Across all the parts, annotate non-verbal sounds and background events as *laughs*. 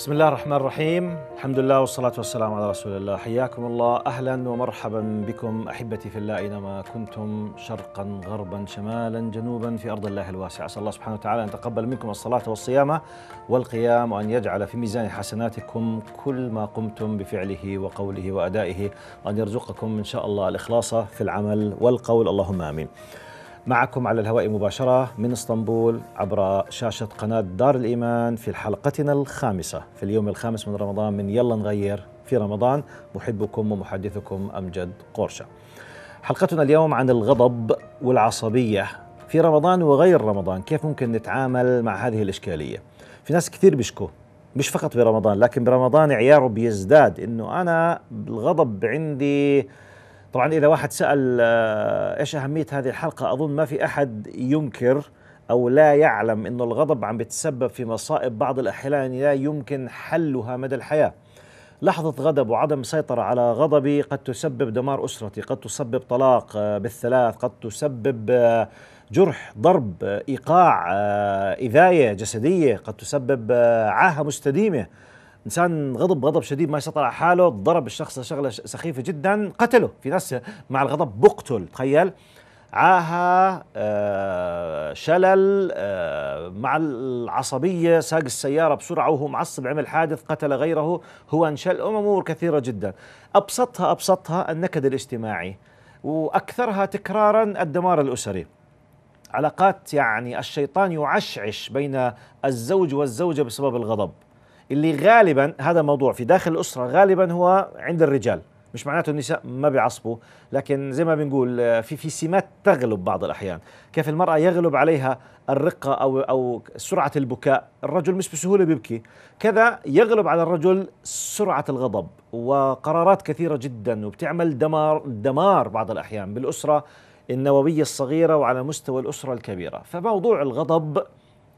بسم الله الرحمن الرحيم الحمد لله والصلاة والسلام على رسول الله حياكم الله أهلا ومرحبا بكم أحبتي في الله أينما كنتم شرقا غربا شمالا جنوبا في أرض الله الواسعة أسأل الله سبحانه وتعالى أن تقبل منكم الصلاة والصيام والقيام وأن يجعل في ميزان حسناتكم كل ما قمتم بفعله وقوله وأدائه وأن يرزقكم إن شاء الله الإخلاص في العمل والقول اللهم آمين معكم على الهواء مباشرة من اسطنبول عبر شاشة قناة دار الإيمان في حلقتنا الخامسة في اليوم الخامس من رمضان من يلا نغير في رمضان محبكم ومحدثكم أمجد قرشة حلقتنا اليوم عن الغضب والعصبية في رمضان وغير رمضان كيف ممكن نتعامل مع هذه الإشكالية في ناس كثير بيشكوا مش فقط برمضان لكن برمضان عياره بيزداد انه انا الغضب عندي طبعا اذا واحد سال آه، ايش اهميه هذه الحلقه اظن ما في احد ينكر او لا يعلم انه الغضب عم بيتسبب في مصائب بعض الاحيان لا يمكن حلها مدى الحياه لحظة غضب وعدم سيطرة على غضبي قد تسبب دمار أسرتي قد تسبب طلاق آه، بالثلاث قد تسبب آه، جرح ضرب إيقاع إذاية جسدية قد تسبب عاهة مستديمة انسان غضب غضب شديد ما استطاع حاله ضرب الشخص شغله سخيفه جدا قتله في ناس مع الغضب بقتل تخيل عاهة آه، شلل آه، مع العصبية ساق السيارة بسرعة وهو معصب عمل حادث قتل غيره هو انشل أمور كثيرة جدا أبسطها أبسطها النكد الاجتماعي وأكثرها تكرارا الدمار الأسري علاقات يعني الشيطان يعشعش بين الزوج والزوجة بسبب الغضب اللي غالبا هذا الموضوع في داخل الاسره غالبا هو عند الرجال مش معناته النساء ما بيعصبوا لكن زي ما بنقول آه، في في سمات تغلب بعض الاحيان كيف المراه يغلب عليها الرقه او او سرعه البكاء الرجل مش بسهوله بيبكي كذا يغلب على الرجل سرعه الغضب وقرارات كثيره جدا وبتعمل دمار دمار بعض الاحيان بالاسره النوويه الصغيره وعلى مستوى الاسره الكبيره فموضوع الغضب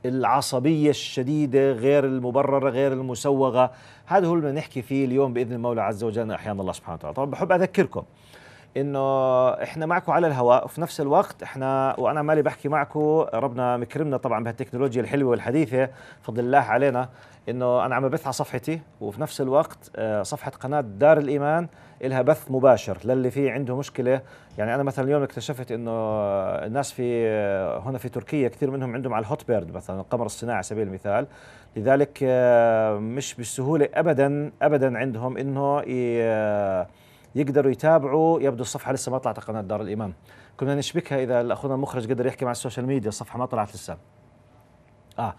العصبية الشديدة غير المبررة غير المسوغة هذا هو اللي بدنا نحكي فيه اليوم بإذن المولى عز وجل أحيانا الله سبحانه وتعالى طبعا بحب أذكركم انه احنا معكم على الهواء وفي نفس الوقت احنا وانا مالي بحكي معكم ربنا مكرمنا طبعا بهالتكنولوجيا الحلوه والحديثه فضل الله علينا انه انا عم ببث على صفحتي وفي نفس الوقت آه، صفحه قناه دار الايمان إلها بث مباشر للي فيه عنده مشكله يعني انا مثلا اليوم اكتشفت انه الناس في هنا في تركيا كثير منهم عندهم على الهوت بيرد مثلا القمر الصناعي على سبيل المثال لذلك آه، مش بالسهوله ابدا ابدا عندهم انه آه، يقدروا يتابعوا يبدو الصفحه لسه ما طلعت قناه دار الامام كنا نشبكها اذا اخونا المخرج قدر يحكي مع السوشيال ميديا الصفحه ما طلعت لسه اه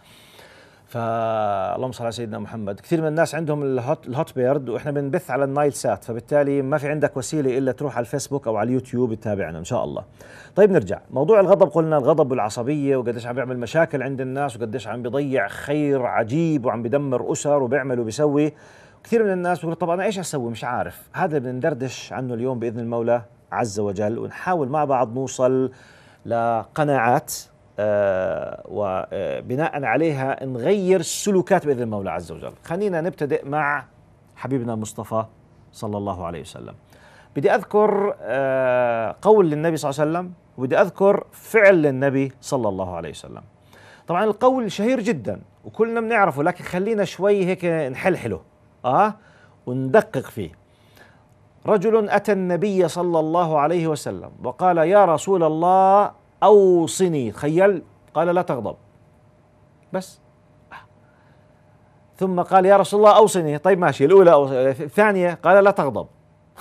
فاللهم صل على سيدنا محمد كثير من الناس عندهم الهوت, الهوت بيرد واحنا بنبث على النايل سات فبالتالي ما في عندك وسيله الا تروح على الفيسبوك او على اليوتيوب تتابعنا ان شاء الله طيب نرجع موضوع الغضب قلنا الغضب والعصبيه وقديش عم بيعمل مشاكل عند الناس وقديش عم بيضيع خير عجيب وعم بيدمر اسر وبيعمل وبيسوي كثير من الناس بيقول طب انا ايش اسوي مش عارف هذا اللي بندردش عنه اليوم باذن المولى عز وجل ونحاول مع بعض نوصل لقناعات آه، وبناء عليها نغير السلوكات باذن المولى عز وجل خلينا نبتدئ مع حبيبنا المصطفى صلى الله عليه وسلم بدي اذكر آه، قول للنبي صلى الله عليه وسلم وبدي اذكر فعل للنبي صلى الله عليه وسلم طبعا القول شهير جدا وكلنا بنعرفه لكن خلينا شوي هيك نحلحله اه وندقق فيه رجل اتى النبي صلى الله عليه وسلم وقال يا رسول الله أوصني تخيل قال لا تغضب بس ثم قال يا رسول الله أوصني طيب ماشي الأولى أوصني. الثانية قال لا تغضب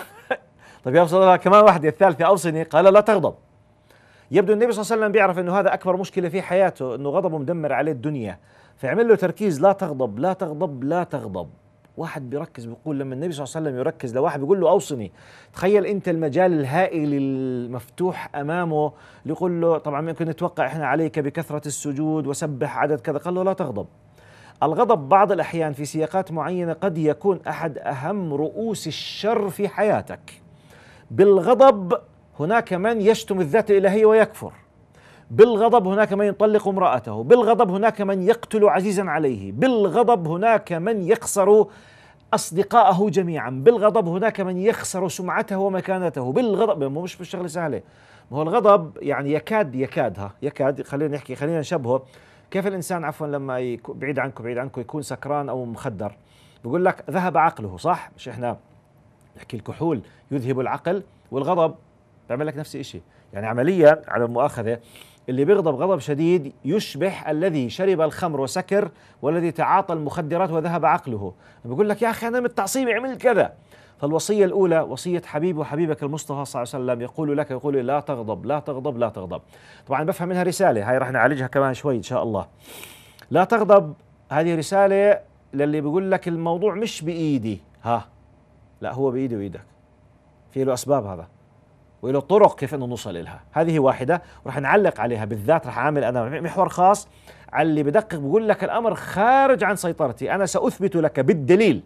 *laughs* طيب يا رسول الله كمان واحدة الثالثة أوصني قال لا تغضب يبدو النبي صلى الله عليه وسلم بيعرف أنه هذا أكبر مشكلة في حياته أنه غضبه مدمر عليه الدنيا فعمل له تركيز لا تغضب لا تغضب لا تغضب واحد بيركز بيقول لما النبي صلى الله عليه وسلم يركز لواحد بيقول له اوصني تخيل انت المجال الهائل المفتوح امامه يقول له طبعا ممكن نتوقع احنا عليك بكثره السجود وسبح عدد كذا قال له لا تغضب الغضب بعض الاحيان في سياقات معينه قد يكون احد اهم رؤوس الشر في حياتك بالغضب هناك من يشتم الذات الالهيه ويكفر بالغضب هناك من يطلق امرأته بالغضب هناك من يقتل عزيزا عليه بالغضب هناك من يخسر أصدقائه جميعا بالغضب هناك من يخسر سمعته ومكانته بالغضب مش بالشغلة سهلة ما هو الغضب يعني يكاد يكادها يكاد خلينا نحكي خلينا نشبهه كيف الإنسان عفوا لما يكون بعيد عنكم بعيد عنكم يكون سكران أو مخدر بقول لك ذهب عقله صح مش إحنا نحكي الكحول يذهب العقل والغضب بيعمل لك نفس الشيء يعني عمليا على المؤاخذة اللي بيغضب غضب شديد يشبه الذي شرب الخمر وسكر والذي تعاطى المخدرات وذهب عقله بيقول لك يا أخي أنا من التعصيب عملت كذا فالوصية الأولى وصية حبيبي وحبيبك المصطفى صلى الله عليه وسلم يقول لك يقول لا تغضب لا تغضب لا تغضب طبعا بفهم منها رسالة هاي رح نعالجها كمان شوي إن شاء الله لا تغضب هذه رسالة للي بيقول لك الموضوع مش بإيدي ها لا هو بإيدي وإيدك في له أسباب هذا والى طرق كيف انه نوصل لها هذه واحده ورح نعلق عليها بالذات رح اعمل انا محور خاص على اللي بدقق بقول لك الامر خارج عن سيطرتي انا ساثبت لك بالدليل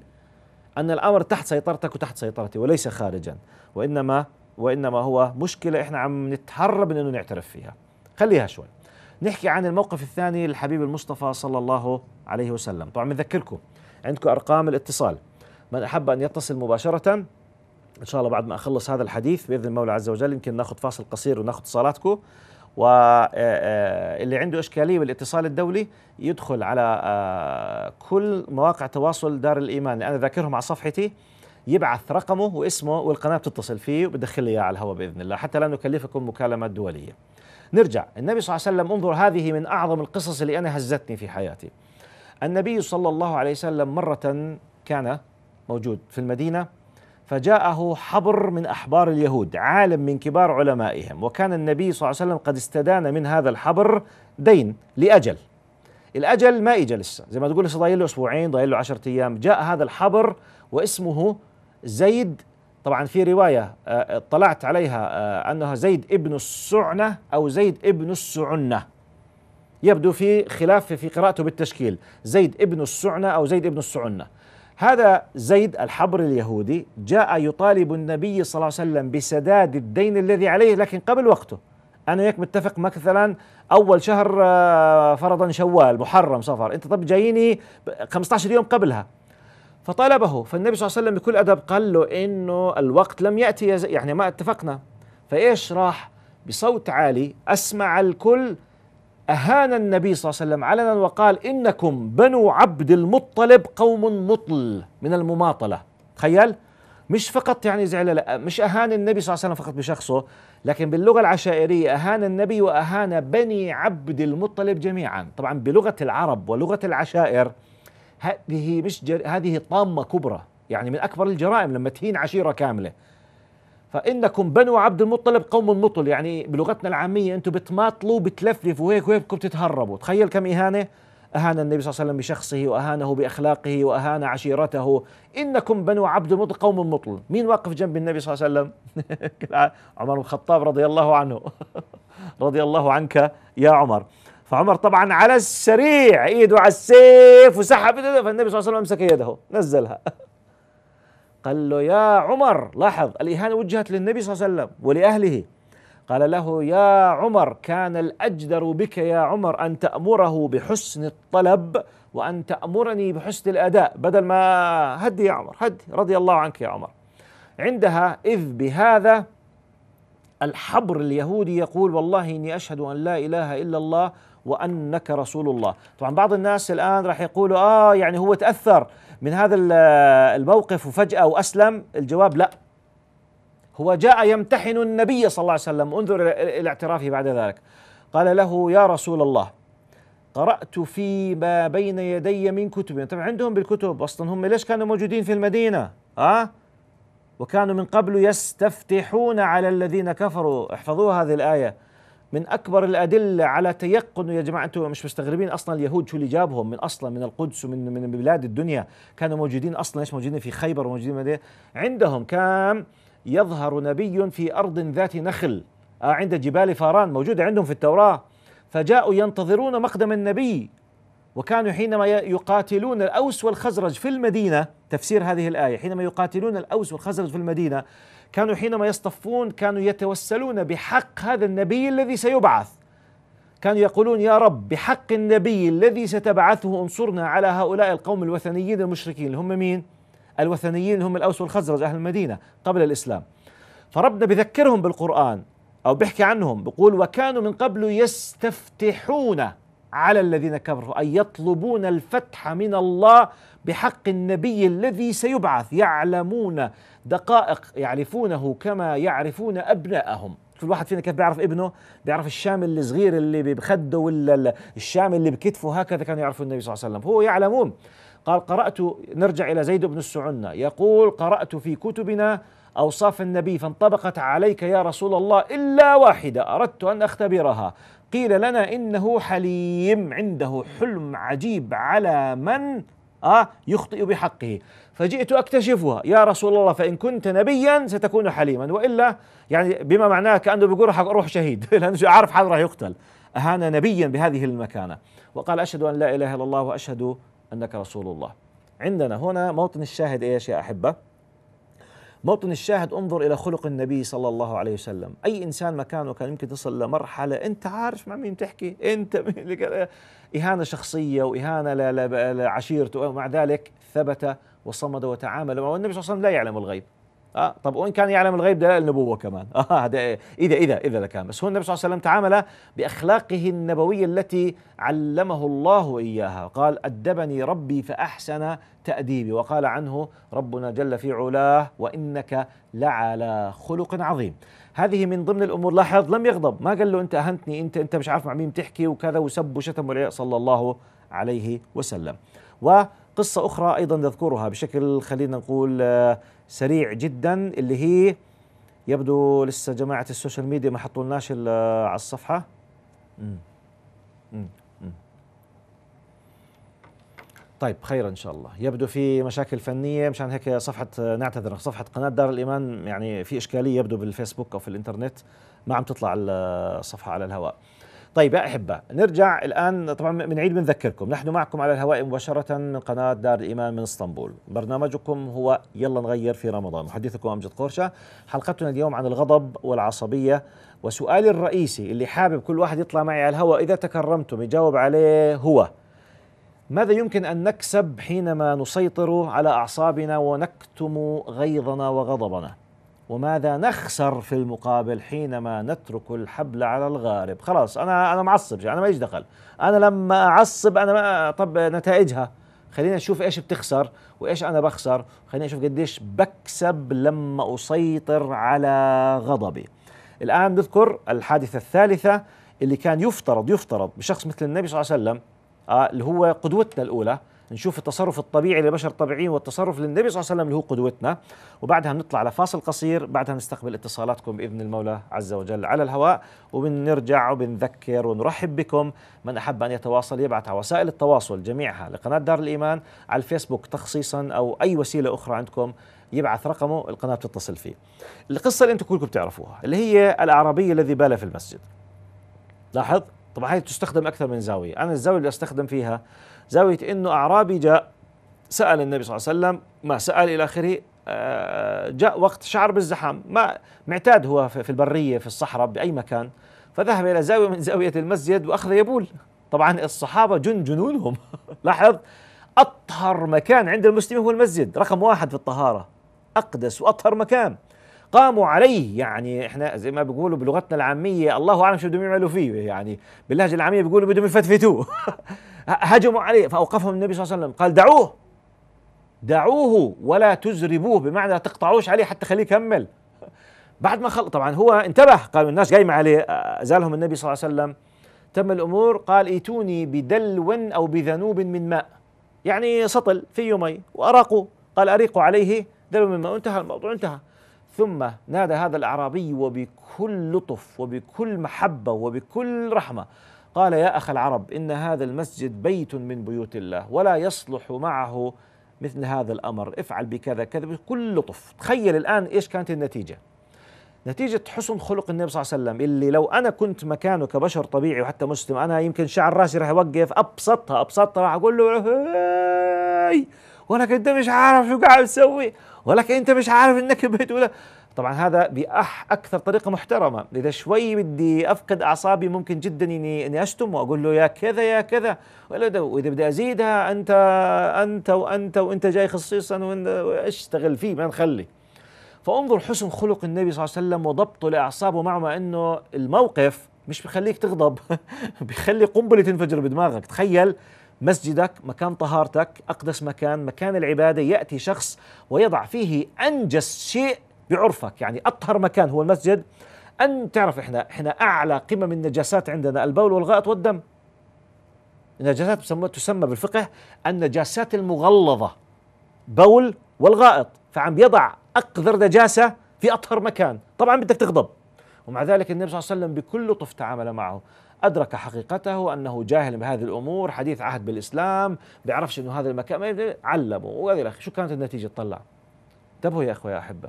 ان الامر تحت سيطرتك وتحت سيطرتي وليس خارجا وانما وانما هو مشكله احنا عم نتهرب من انه نعترف فيها خليها شوي نحكي عن الموقف الثاني للحبيب المصطفى صلى الله عليه وسلم طبعا نذكركم عندكم ارقام الاتصال من احب ان يتصل مباشره ان شاء الله بعد ما اخلص هذا الحديث باذن المولى عز وجل يمكن ناخذ فاصل قصير وناخذ اتصالاتكم واللي آه، آه، عنده اشكاليه بالاتصال الدولي يدخل على آه، كل مواقع تواصل دار الايمان انا ذاكرهم على صفحتي يبعث رقمه واسمه والقناه بتتصل فيه وبدخل لي اياه على الهواء باذن الله حتى لا نكلفكم مكالمات دوليه. نرجع النبي صلى الله عليه وسلم انظر هذه من اعظم القصص اللي انا هزتني في حياتي. النبي صلى الله عليه وسلم مره كان موجود في المدينه فجاءه حبر من احبار اليهود عالم من كبار علمائهم وكان النبي صلى الله عليه وسلم قد استدان من هذا الحبر دين لاجل الاجل ما اجى لسه زي ما تقول لسه ضايل له اسبوعين ضايل له 10 ايام جاء هذا الحبر واسمه زيد طبعا في روايه آه، اطلعت عليها آه، انها زيد ابن السعنه او زيد ابن السعنه يبدو في خلاف في قراءته بالتشكيل زيد ابن السعنه او زيد ابن السعنه هذا زيد الحبر اليهودي جاء يطالب النبي صلى الله عليه وسلم بسداد الدين الذي عليه لكن قبل وقته انا وياك متفق مثلا اول شهر آه، فرضا شوال محرم صفر انت طب جاييني 15 يوم قبلها فطالبه فالنبي صلى الله عليه وسلم بكل ادب قال له انه الوقت لم ياتي يعني ما اتفقنا فايش راح بصوت عالي اسمع الكل أهان النبي صلى الله عليه وسلم علنا وقال إنكم بنو عبد المطلب قوم مطل من المماطلة تخيل مش فقط يعني زعل لا مش أهان النبي صلى الله عليه وسلم فقط بشخصه لكن باللغة العشائرية أهان النبي وأهان بني عبد المطلب جميعا طبعا بلغة العرب ولغة العشائر هذه مش جر... هذه طامة كبرى يعني من أكبر الجرائم لما تهين عشيرة كاملة فانكم بنو عبد المطلب قوم مطل يعني بلغتنا العاميه انتم بتماطلوا بتلفلفوا هيك وهيك بتتهربوا تخيل كم اهانه اهان النبي صلى الله عليه وسلم بشخصه واهانه باخلاقه واهان عشيرته انكم بنو عبد المطلب قوم مطل مين واقف جنب النبي صلى الله عليه وسلم *laughs* عمر بن الخطاب رضي الله عنه *laughs* رضي الله عنك يا عمر فعمر طبعا على السريع ايده على السيف وسحب فالنبي صلى الله عليه وسلم امسك يده نزلها *laughs* قال له يا عمر لاحظ الإهانة وجهت للنبي صلى الله عليه وسلم ولأهله قال له يا عمر كان الأجدر بك يا عمر أن تأمره بحسن الطلب وأن تأمرني بحسن الأداء بدل ما هدي يا عمر هدي رضي الله عنك يا عمر عندها إذ بهذا الحبر اليهودي يقول والله إني أشهد أن لا إله إلا الله وأنك رسول الله طبعا بعض الناس الآن راح يقولوا آه يعني هو تأثر من هذا الموقف وفجأة وأسلم الجواب لا هو جاء يمتحن النبي صلى الله عليه وسلم انظر إلى اعترافه بعد ذلك قال له يا رسول الله قرأت فيما بين يدي من كتب يعني طبعا عندهم بالكتب أصلا هم ليش كانوا موجودين في المدينة أه؟ وكانوا من قبل يستفتحون على الذين كفروا احفظوا هذه الآية من اكبر الادله على تيقن يا جماعه انتم مش مستغربين اصلا اليهود شو اللي جابهم من اصلا من القدس ومن من بلاد الدنيا كانوا موجودين اصلا ايش موجودين في خيبر وموجودين عندهم كان يظهر نبي في ارض ذات نخل آه، عند جبال فاران موجوده عندهم في التوراه فجاءوا ينتظرون مقدم النبي وكانوا حينما يقاتلون الأوس والخزرج في المدينة تفسير هذه الآية حينما يقاتلون الأوس والخزرج في المدينة كانوا حينما يصطفون كانوا يتوسلون بحق هذا النبي الذي سيبعث كانوا يقولون يا رب بحق النبي الذي ستبعثه انصرنا على هؤلاء القوم الوثنيين المشركين اللي هم مين؟ الوثنيين اللي هم الاوس والخزرج اهل المدينه قبل الاسلام فربنا بذكرهم بالقران او بيحكي عنهم بقول وكانوا من قبل يستفتحون على الذين كفروا اي يطلبون الفتح من الله بحق النبي الذي سيبعث يعلمون دقائق يعرفونه كما يعرفون أبناءهم كل واحد فينا كيف بيعرف ابنه بيعرف الشام الصغير اللي بخده ولا الشام اللي بكتفه هكذا كانوا يعرفوا النبي صلى الله عليه وسلم هو يعلمون قال قرأت نرجع إلى زيد بن السعنة يقول قرأت في كتبنا أوصاف النبي فانطبقت عليك يا رسول الله إلا واحدة أردت أن أختبرها قيل لنا إنه حليم عنده حلم عجيب على من آه يخطئ بحقه فجئت أكتشفها يا رسول الله فإن كنت نبيا ستكون حليما وإلا يعني بما معناه كأنه بيقول راح أروح شهيد *laughs* لأنه عارف حد راح يقتل أهان نبيا بهذه المكانة وقال أشهد أن لا إله إلا الله وأشهد أنك رسول الله عندنا هنا موطن الشاهد إيش يا أحبة موطن الشاهد انظر إلى خلق النبي صلى الله عليه وسلم أي إنسان مكانه كان يمكن تصل لمرحلة أنت عارف مع مين تحكي *laughs* أنت مين إهانة شخصية وإهانة لعشيرته ومع ذلك ثبت وصمد وتعامل والنبي صلى الله عليه وسلم لا يعلم الغيب اه طب وان كان يعلم الغيب دلائل النبوه كمان اه *laughs* هذا اذا اذا اذا كان بس هو النبي صلى الله عليه وسلم تعامل باخلاقه النبويه التي علمه الله اياها قال ادبني ربي فاحسن تاديبي وقال عنه ربنا جل في علاه وانك لعلى خلق عظيم هذه من ضمن الامور لاحظ لم يغضب ما قال له انت اهنتني انت انت مش عارف مع مين تحكي وكذا وسب وشتم والعياذ صلى الله عليه وسلم وقصه اخرى ايضا نذكرها بشكل خلينا نقول آه سريع جدا اللي هي يبدو لسه جماعة السوشيال ميديا ما حطولناش على الصفحة مم. مم. طيب خير ان شاء الله يبدو في مشاكل فنيه مشان هيك صفحه نعتذر صفحه قناه دار الايمان يعني في اشكاليه يبدو بالفيسبوك او في الانترنت ما عم تطلع الصفحه على الهواء طيب يا أحبة نرجع الآن طبعا بنعيد بنذكركم نحن معكم على الهواء مباشرة من قناة دار الإيمان من اسطنبول برنامجكم هو يلا نغير في رمضان محدثكم أمجد قرشة حلقتنا اليوم عن الغضب والعصبية وسؤالي الرئيسي اللي حابب كل واحد يطلع معي على الهواء إذا تكرمتم يجاوب عليه هو ماذا يمكن أن نكسب حينما نسيطر على أعصابنا ونكتم غيظنا وغضبنا وماذا نخسر في المقابل حينما نترك الحبل على الغارب خلاص انا انا معصب انا ما ايش دخل انا لما اعصب انا ما طب نتائجها خلينا نشوف ايش بتخسر وايش انا بخسر خلينا نشوف قديش بكسب لما اسيطر على غضبي الان نذكر الحادثه الثالثه اللي كان يفترض يفترض بشخص مثل النبي صلى الله عليه وسلم آه اللي هو قدوتنا الاولى نشوف التصرف الطبيعي لبشر طبيعيين والتصرف للنبي صلى الله عليه وسلم اللي هو قدوتنا وبعدها بنطلع على فاصل قصير بعدها نستقبل اتصالاتكم باذن المولى عز وجل على الهواء وبنرجع وبنذكر ونرحب بكم من احب ان يتواصل يبعث على وسائل التواصل جميعها لقناه دار الايمان على الفيسبوك تخصيصا او اي وسيله اخرى عندكم يبعث رقمه القناه بتتصل فيه. القصه اللي انتم كلكم بتعرفوها اللي هي الاعرابي الذي بال في المسجد. لاحظ طبعا هي تستخدم اكثر من زاويه، انا الزاويه اللي استخدم فيها زاوية أنه أعرابي جاء سأل النبي صلى الله عليه وسلم ما سأل إلى آخره آه، جاء وقت شعر بالزحام ما معتاد هو في البرية في الصحراء بأي مكان فذهب إلى زاوية من زاوية المسجد وأخذ يبول طبعا الصحابة جن جنونهم *laughs* لاحظ أطهر مكان عند المسلمين هو المسجد رقم واحد في الطهارة أقدس وأطهر مكان قاموا عليه يعني احنا زي ما بيقولوا بلغتنا العاميه الله اعلم شو بدهم يعملوا فيه يعني باللهجه العاميه بيقولوا بدهم يفتفتوه *laughs* هجموا عليه فأوقفهم النبي صلى الله عليه وسلم قال دعوه دعوه ولا تزربوه بمعنى لا تقطعوش عليه حتى خليه يكمل بعد ما خلق طبعا هو انتبه قالوا الناس جايمة آه، عليه أزالهم النبي صلى الله عليه وسلم تم الأمور قال ايتوني بدلو أو بذنوب من ماء يعني سطل فيه مي وأراقوا قال أريقوا عليه دلو من ماء انتهى الموضوع انتهى ثم نادى هذا الأعرابي وبكل لطف وبكل محبة وبكل رحمة قال يا أخ العرب إن هذا المسجد بيت من بيوت الله ولا يصلح معه مثل هذا الأمر افعل بكذا كذا بكل لطف تخيل الآن إيش كانت النتيجة نتيجة حسن خلق النبي صلى الله عليه وسلم اللي لو أنا كنت مكانه كبشر طبيعي وحتى مسلم أنا يمكن شعر راسي راح يوقف أبسطها أبسطها راح أقول له هاي ولك أنت مش عارف شو قاعد تسوي ولك أنت مش عارف إنك بيت ولا طبعا هذا بأح أكثر طريقة محترمة إذا شوي بدي أفقد أعصابي ممكن جدا إني إني أشتم وأقول له يا كذا يا كذا وإذا بدي أزيدها أنت أنت وأنت وأنت جاي خصيصا وأشتغل فيه ما نخلي فانظر حسن خلق النبي صلى الله عليه وسلم وضبطه لأعصابه مع أنه الموقف مش بخليك تغضب *laughs* بخلي قنبلة تنفجر بدماغك تخيل مسجدك مكان طهارتك أقدس مكان مكان العبادة يأتي شخص ويضع فيه أنجس شيء بعرفك يعني أطهر مكان هو المسجد أن تعرف إحنا إحنا أعلى قمم النجاسات عندنا البول والغائط والدم النجاسات تسمى, تسمى بالفقه النجاسات المغلظة بول والغائط فعم يضع أقذر نجاسة في أطهر مكان طبعا بدك تغضب ومع ذلك النبي صلى الله عليه وسلم بكل لطف تعامل معه أدرك حقيقته أنه جاهل بهذه الأمور حديث عهد بالإسلام بيعرفش أنه هذا المكان علمه وإلى شو كانت النتيجة تطلع انتبهوا يا أخوة يا أحبة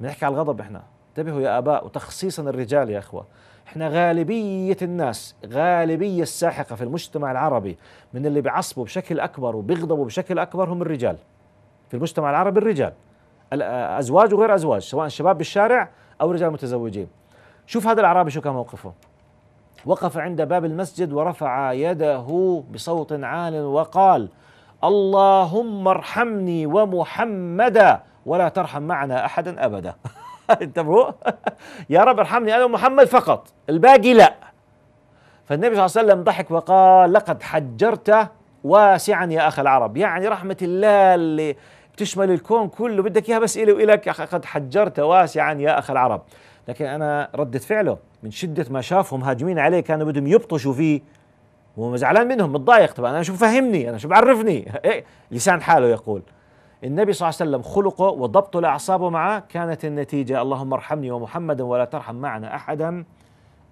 بنحكي على الغضب احنا انتبهوا يا اباء وتخصيصا الرجال يا اخوه احنا غالبيه الناس غالبيه الساحقه في المجتمع العربي من اللي بيعصبوا بشكل اكبر وبيغضبوا بشكل اكبر هم الرجال في المجتمع العربي الرجال آه، ازواج وغير ازواج سواء شباب بالشارع او رجال متزوجين شوف هذا الاعرابي شو كان موقفه وقف عند باب المسجد ورفع يده بصوت عال وقال اللهم ارحمني ومحمدا ولا ترحم معنا أحدا أبدا *laughs* انتبهوا *laughs* يا رب ارحمني أنا ومحمد فقط الباقي لا فالنبي صلى الله عليه وسلم ضحك وقال لقد حجرت واسعا يا أخ العرب يعني رحمة الله اللي بتشمل الكون كله بدك إياها بس إلي وإلك قد حجرت واسعا يا أخ العرب لكن أنا ردة فعله من شدة ما شافهم هاجمين عليه كانوا بدهم يبطشوا فيه وهو زعلان منهم متضايق طبعا انا شو فهمني انا شو بعرفني *laughs* إيه؟ لسان حاله يقول النبي صلى الله عليه وسلم خلقه وضبط الأعصاب معه كانت النتيجة اللهم ارحمني ومحمدا ولا ترحم معنا أحدا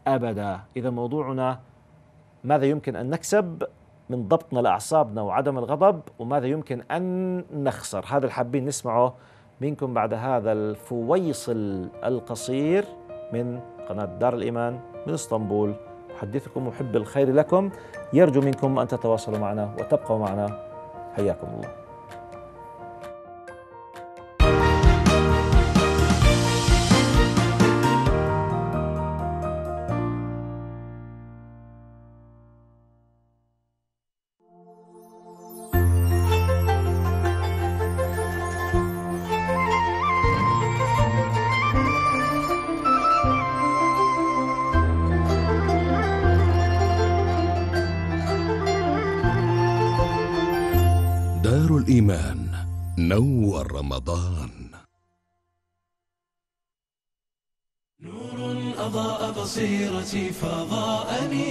أبدا إذا موضوعنا ماذا يمكن أن نكسب من ضبطنا لأعصابنا وعدم الغضب وماذا يمكن أن نخسر هذا الحابين نسمعه منكم بعد هذا الفويصل القصير من قناة دار الإيمان من اسطنبول أحدثكم وحب الخير لكم يرجو منكم أن تتواصلوا معنا وتبقوا معنا حياكم الله نور رمضان نور أضاء بصيرتي فضاءني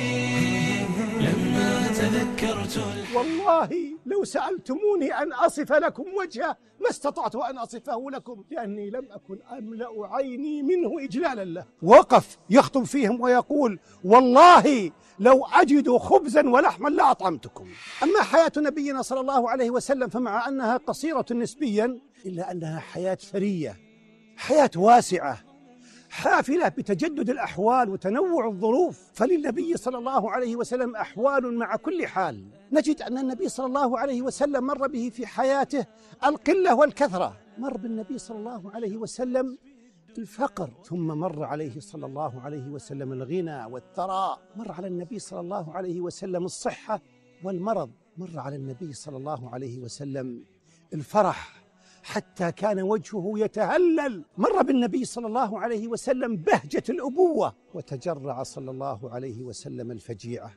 لما تذكرت والله لو سألتموني أن أصف لكم وجهه ما استطعت أن أصفه لكم لأني لم أكن أملأ عيني منه إجلالا له وقف يخطب فيهم ويقول والله لو أجد خبزا ولحما لأطعمتكم أما حياة نبينا صلى الله عليه وسلم فمع أنها قصيرة نسبيا إلا أنها حياة ثرية حياة واسعة حافلة بتجدد الأحوال وتنوع الظروف فللنبي صلى الله عليه وسلم أحوال مع كل حال نجد أن النبي صلى الله عليه وسلم مر به في حياته القلة والكثرة مر بالنبي صلى الله عليه وسلم الفقر ثم مر عليه صلى الله عليه وسلم الغنى والثراء مر على النبي صلى الله عليه وسلم الصحة والمرض مر على النبي صلى الله عليه وسلم الفرح حتى كان وجهه يتهلل مر بالنبي صلى الله عليه وسلم بهجة الأبوة وتجرع صلى الله عليه وسلم الفجيعة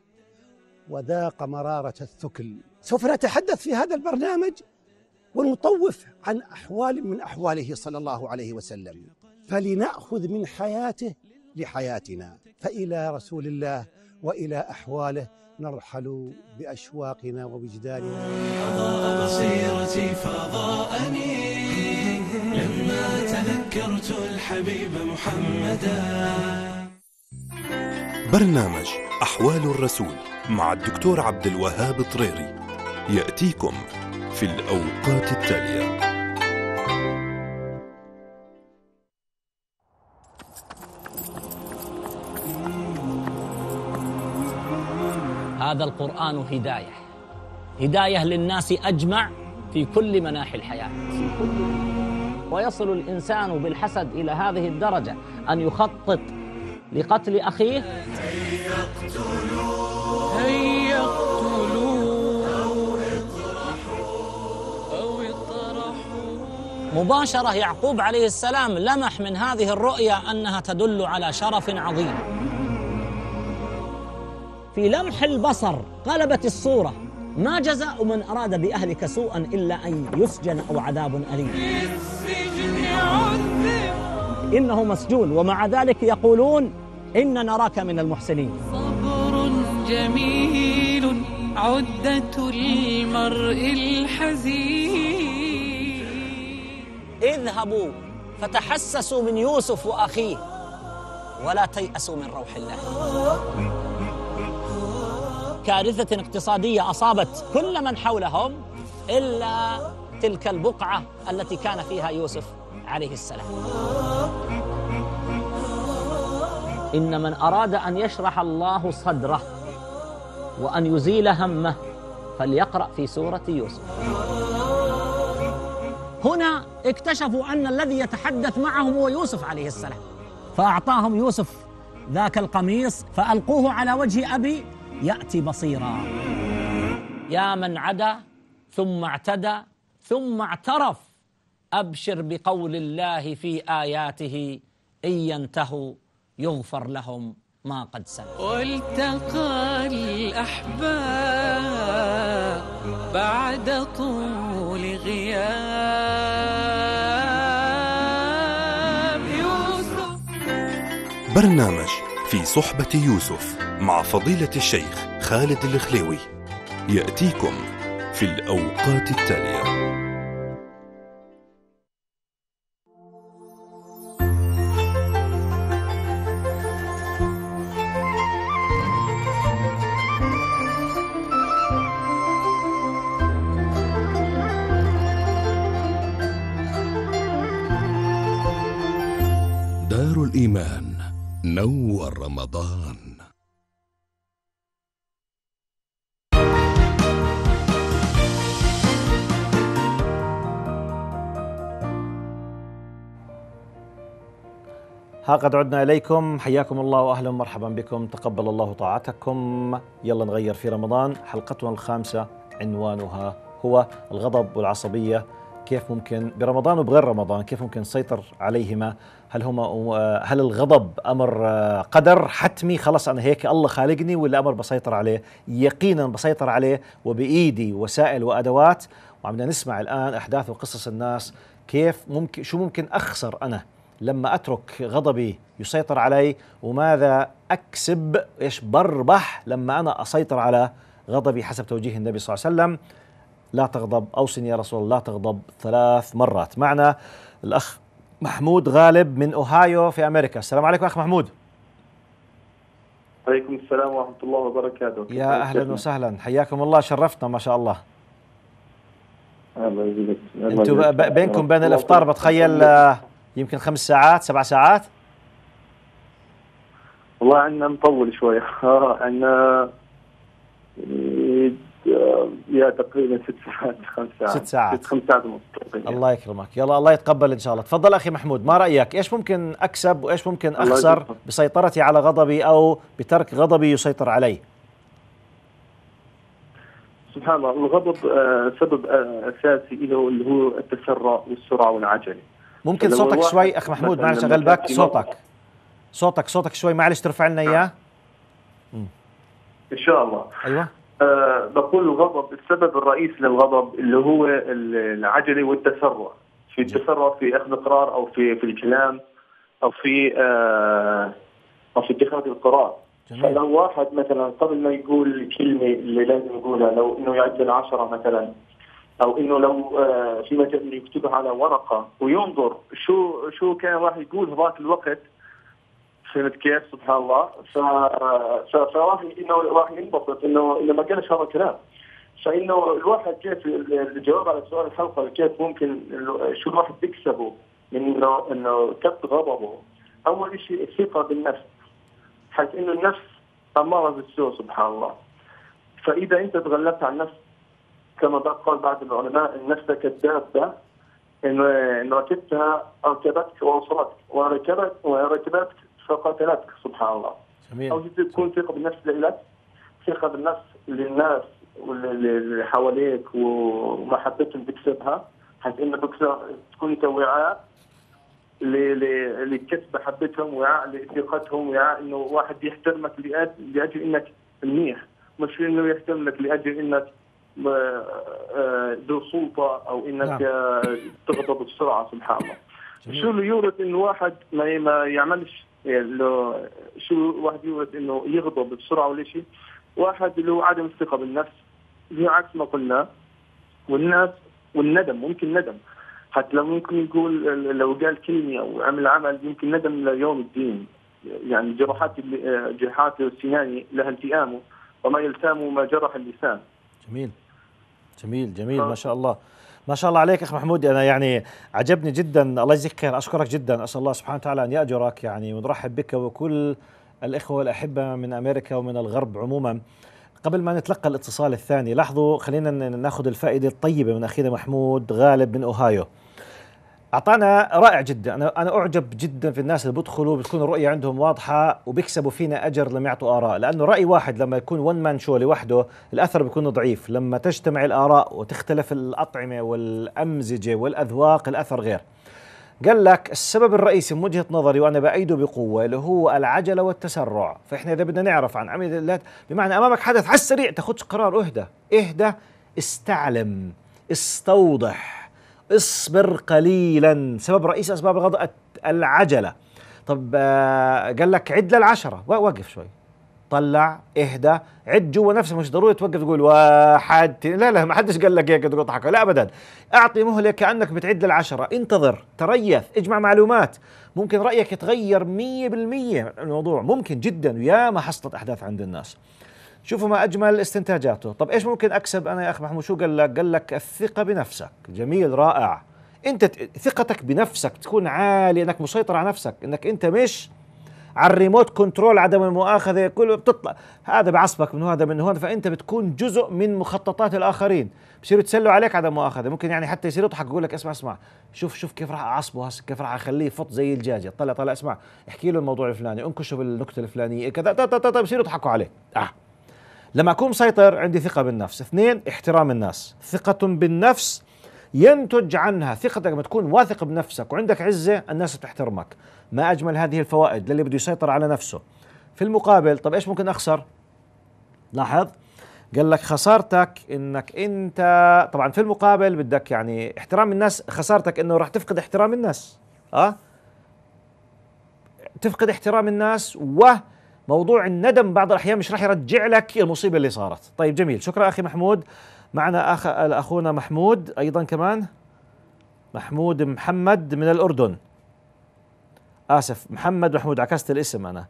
وذاق مرارة الثكل سوف نتحدث في هذا البرنامج ونطوف عن أحوال من أحواله صلى الله عليه وسلم فلنأخذ من حياته لحياتنا فإلى رسول الله وإلى أحواله نرحل بأشواقنا ووجداننا أضاء بصيرتي فأضاءني لما تذكرت الحبيب محمدا برنامج أحوال الرسول مع الدكتور عبد الوهاب طريري يأتيكم في الأوقات التالية هذا القرآن هداية هداية للناس أجمع في كل مناحي الحياة ويصل الإنسان بالحسد إلى هذه الدرجة أن يخطط لقتل أخيه هيا مباشرة يعقوب عليه السلام لمح من هذه الرؤيا أنها تدل على شرف عظيم في لمح البصر قلبت الصورة ما جزاء من أراد بأهلك سوءا إلا أن يسجن أو عذاب أليم إنه مسجون ومع ذلك يقولون إن نراك من المحسنين صبر جميل عدة المرء الحزين اذهبوا فتحسسوا من يوسف وأخيه ولا تيأسوا من روح الله كارثة اقتصادية أصابت كل من حولهم إلا تلك البقعة التي كان فيها يوسف عليه السلام إن من أراد أن يشرح الله صدره وأن يزيل همه فليقرأ في سورة يوسف هنا اكتشفوا أن الذي يتحدث معهم هو يوسف عليه السلام فأعطاهم يوسف ذاك القميص فألقوه على وجه أبي يأتي بصيرا يا من عدا ثم اعتدى ثم اعترف أبشر بقول الله في آياته إن ينتهوا يغفر لهم ما قد سلف والتقى الأحباب بعد طول غياب يوسف برنامج في صحبة يوسف مع فضيلة الشيخ خالد الخليوي يأتيكم في الأوقات التالية دار الإيمان نور رمضان ها قد عدنا إليكم حياكم الله وأهلا ومرحبا بكم تقبل الله طاعتكم يلا نغير في رمضان حلقتنا الخامسة عنوانها هو الغضب والعصبية كيف ممكن برمضان وبغير رمضان كيف ممكن نسيطر عليهما هل هما هل الغضب امر قدر حتمي خلص انا هيك الله خالقني ولا امر بسيطر عليه يقينا بسيطر عليه وبايدي وسائل وادوات وعم نسمع الان احداث وقصص الناس كيف ممكن شو ممكن اخسر انا لما اترك غضبي يسيطر علي وماذا اكسب ايش بربح لما انا اسيطر على غضبي حسب توجيه النبي صلى الله عليه وسلم لا تغضب اوصني يا رسول الله لا تغضب ثلاث مرات معنا الاخ محمود غالب من أوهايو في أمريكا السلام عليكم أخ محمود عليكم السلام ورحمة الله وبركاته يا أهلا وسهلا حياكم الله شرفتنا ما شاء الله انتوا بينكم بين الافطار بتخيل يمكن خمس ساعات سبع ساعات والله عندنا مطول شوي *laughs* عندنا يا تقريبا ست ساعات خمس ساعات ست ساعات ست خمس ساعات ونص الله يكرمك يلا الله يتقبل ان شاء الله تفضل اخي محمود ما رايك ايش ممكن اكسب وايش ممكن اخسر بسيطرتي على غضبي او بترك غضبي يسيطر علي سبحان الله الغضب آه، سبب آه، اساسي له اللي هو التسرع والسرعه والعجله ممكن صوتك شوي اخ محمود معلش اغلبك صوتك صوتك صوتك شوي معلش ترفع لنا اياه ان شاء الله ايوه أه بقول الغضب السبب الرئيسي للغضب اللي هو العجله والتسرع في التسرع في اخذ قرار او في في الكلام او في أه او في اتخاذ القرار فلو واحد مثلا قبل ما يقول الكلمه اللي لازم يقولها لو انه يعدل عشرة مثلا او انه لو آه، في مثلا يكتبها على ورقه وينظر شو شو كان راح يقول هذاك الوقت فهمت كيف سبحان الله ف... ف... فراح انه راح ينبسط انه لما قالش هذا الكلام فانه الواحد كيف الجواب على سؤال الحلقه كيف ممكن شو الواحد بيكسبه من انه انه كبت غضبه اول شيء الثقه بالنفس حيث انه النفس اماره بالسوء سبحان الله فاذا انت تغلبت على النفس كما قال بعض العلماء النفس كالدابه ان ركبتها ركبتك ووصلتك وركبت وركبتك فقتلتك سبحان الله جميل او تكون ثقه بالنفس لك ثقه بالنفس للناس واللي حواليك ومحبتهم تكسبها حيث انك تكون انت وعاء لكسب محبتهم وعاء لثقتهم وعاء انه واحد يحترمك لاجل انك منيح مش انه يحترمك لاجل انك آه، آه، ذو سلطه او انك نعم. آه، تغضب بسرعه سبحان الله شو اللي يورث انه واحد ما ما يعملش شو واحد يورث انه يغضب بسرعه ولا شيء واحد اللي هو عدم الثقه بالنفس هي عكس ما قلنا والناس والندم ممكن ندم حتى لو ممكن يقول لو قال كلمه او عمل عمل يمكن ندم ليوم الدين يعني جراحات جراحات السنان لها التئامه وما يلتام ما جرح اللسان جميل جميل جميل ما شاء الله ما شاء الله عليك اخ محمود انا يعني عجبني جدا الله يجزيك خير اشكرك جدا اسال الله سبحانه وتعالى ان ياجرك يعني ونرحب بك وكل الاخوه والاحبه من امريكا ومن الغرب عموما قبل ما نتلقى الاتصال الثاني لاحظوا خلينا ناخذ الفائده الطيبه من اخينا محمود غالب من اوهايو اعطانا رائع جدا انا انا اعجب جدا في الناس اللي بيدخلوا بتكون الرؤيه عندهم واضحه وبيكسبوا فينا اجر لما يعطوا اراء لانه راي واحد لما يكون ون مان شو لوحده الاثر بيكون ضعيف لما تجتمع الاراء وتختلف الاطعمه والامزجه والاذواق الاثر غير قال لك السبب الرئيسي من وجهه نظري وانا بايده بقوه اللي هو العجله والتسرع، فاحنا اذا بدنا نعرف عن الله بمعنى امامك حدث على السريع تاخذ قرار اهدى، اهدى استعلم استوضح اصبر قليلا سبب رئيسي اسباب الغضب العجله طب آه، قال لك عد للعشره وقف شوي طلع اهدى عد جوا نفسك مش ضروري توقف تقول واحد لا لا ما حدش قال لك هيك تضحك لا ابدا اعطي مهله كانك بتعد للعشره انتظر تريث اجمع معلومات ممكن رايك يتغير 100% الموضوع ممكن جدا ويا ما حصلت احداث عند الناس شوفوا ما اجمل استنتاجاته طب ايش ممكن اكسب انا يا اخ محمود شو قال لك قال لك الثقه بنفسك جميل رائع انت ثقتك بنفسك تكون عاليه انك مسيطر على نفسك انك انت مش على الريموت كنترول عدم المؤاخذه كله بتطلع هذا بعصبك من هذا من هون فانت بتكون جزء من مخططات الاخرين بصيروا يتسلوا عليك عدم مؤاخذه ممكن يعني حتى يصير يضحك يقول لك اسمع اسمع شوف شوف كيف راح اعصبه هسه كيف راح اخليه يفط زي الجاجه طلع طلع اسمع احكي له الموضوع الفلاني انكشه بالنكته الفلانيه كذا بصيروا يضحكوا عليه آه. لما اكون مسيطر عندي ثقه بالنفس اثنين احترام الناس ثقه بالنفس ينتج عنها ثقتك لما تكون واثق بنفسك وعندك عزه الناس بتحترمك ما اجمل هذه الفوائد للي بده يسيطر على نفسه في المقابل طب ايش ممكن اخسر لاحظ قال لك خسارتك انك انت طبعا في المقابل بدك يعني احترام الناس خسارتك انه راح تفقد احترام الناس اه تفقد احترام الناس و موضوع الندم بعض الأحيان مش راح يرجع لك المصيبة اللي صارت طيب جميل شكرا أخي محمود معنا أخ... أخونا محمود أيضا كمان محمود محمد من الأردن آسف محمد محمود عكست الاسم أنا